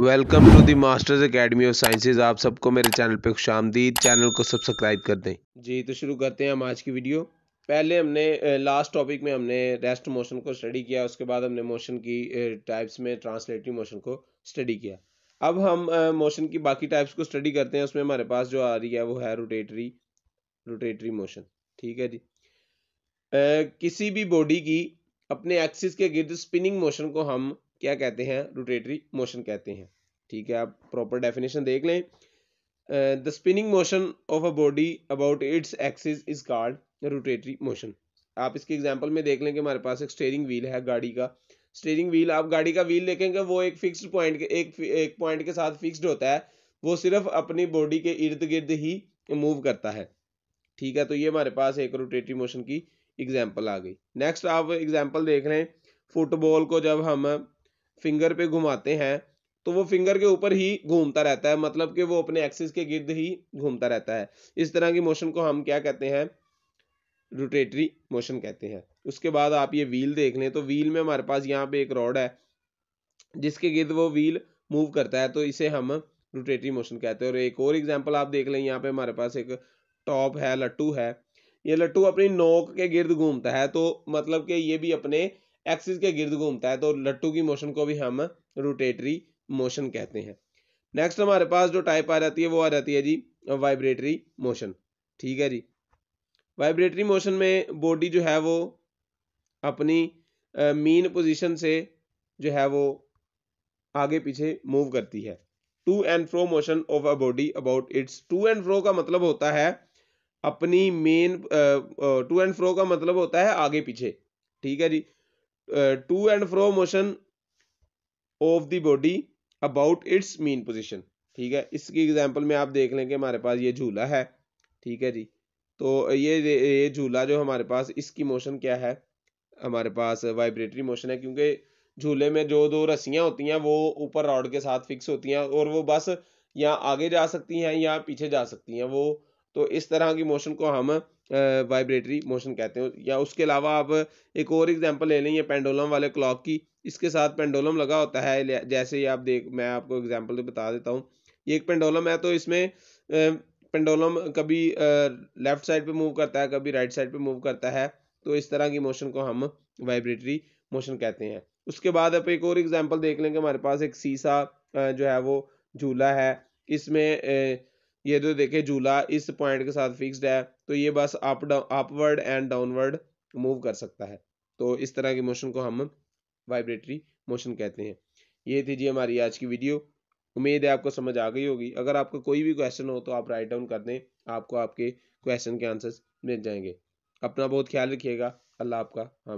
welcome to the masters academy of sciences आप सबको मेरे चैनल पे खुश आमदीद चैनल को सब्सक्राइब कर दें जी तो शुरू करते हैं हम आज की वीडियो पहले हमने लास्ट टॉपिक में हमने रेस्ट मोशन को स्टडी किया उसके बाद हमने मोशन की टाइप्स में ट्रांसलेटरी मोशन को स्टडी किया अब हम मोशन की बाकी टाइप्स को स्टडी करते हैं उसमें हमारे पास जो आ रही है वो है रोटेटरी रोटेटरी मोशन ठीक है जी किसी भी बॉडी की अपने एक्सिस के गिर्द स्पिनिंग मोशन को हम क्या कहते हैं रोटेटरी मोशन कहते हैं ठीक है आप प्रॉपर डेफिनेशन देख लें the spinning motion of a body about its axis is called rotatory motion आप इसके एग्जाम्पल में देख लें कि हमारे पास एक स्टेयरिंग व्हील है गाड़ी का स्टेयरिंग व्हील आप गाड़ी का व्हील देखेंगे वो एक फिक्स पॉइंट एक एक पॉइंट के साथ फिक्स्ड होता है वो सिर्फ अपनी बॉडी के इर्द गिर्द ही मूव करता है ठीक है तो ये हमारे पास एक रोटेटरी मोशन की एग्जाम्पल आ गई नेक्स्ट आप एग्जाम्पल देख रहे हैं फुटबॉल को जब हम फिंगर पे घुमाते हैं तो वो फिंगर के ऊपर ही घूमता रहता है मतलब कि वो अपने एक्सिस के गिर्द ही घूमता रहता है इस तरह की मोशन को हम क्या कहते हैं रोटेटरी मोशन कहते हैं उसके बाद आप ये व्हील देख लें तो व्हील में हमारे पास यहाँ पे एक रॉड है जिसके गिर्द वो व्हील मूव करता है तो इसे हम रोटेटरी मोशन कहते हैं और एक और एग्जाम्पल आप देख लें यहाँ पे हमारे पास एक टॉप है लट्टू है ये लट्टू अपनी नोक के गिर्द घूमता है तो मतलब कि ये भी अपने एक्सिस के गिर्द घूमता है तो लट्टू की मोशन को भी हम रोटेटरी मोशन कहते हैं नेक्स्ट हमारे पास जो टाइप आ जाती है वो आ जाती है जी वाइब्रेटरी मोशन ठीक है जी वाइब्रेटरी मोशन में बॉडी जो है वो अपनी मीन पोजीशन से जो है वो आगे पीछे मूव करती है to and fro motion of a body about its to and fro का मतलब होता है अपनी मेन टू एंड फ्रो का मतलब होता है आगे पीछे ठीक है जी to and fro motion of the body about its mean position ठीक है इसकी एग्जाम्पल में आप देख लें कि हमारे पास ये झूला है ठीक है जी तो ये ये झूला जो हमारे पास इसकी मोशन क्या है हमारे पास वाइब्रेटरी मोशन है क्योंकि झूले में जो दो रस्सियाँ होती हैं वो ऊपर रॉड के साथ फिक्स होती हैं और वो बस या आगे जा सकती हैं या पीछे जा सकती हैं वो तो इस तरह की मोशन को हम वाइब्रेटरी मोशन कहते हैं या उसके अलावा आप एक और एग्जांपल ले लें ये पेंडोलम वाले क्लॉक की इसके साथ पेंडोलम लगा होता है जैसे ही आप देख मैं आपको एग्जांपल तो बता देता हूँ ये एक पेंडोलम है तो इसमें पेंडोलम कभी लेफ़्ट साइड पे मूव करता है कभी राइट साइड पे मूव करता है तो इस तरह की मोशन को हम वाइब्रेटरी मोशन कहते हैं उसके बाद आप एक और एग्जाम्पल देख लें कि हमारे पास एक सीसा जो है वो झूला है इसमें ये जो तो देखे झूला इस पॉइंट के साथ फिक्स्ड है तो ये बस up down upward and downward move कर सकता है तो इस तरह के मोशन को हम वाइब्रेटरी मोशन कहते हैं ये थी जी हमारी आज की वीडियो उम्मीद है आपको समझ आ गई होगी अगर आपका कोई भी क्वेश्चन हो तो आप राइट डाउन कर दें आपको आपके क्वेश्चन के आंसर्स मिल जाएंगे अपना बहुत ख्याल रखिएगा अल्लाह आपका हाँ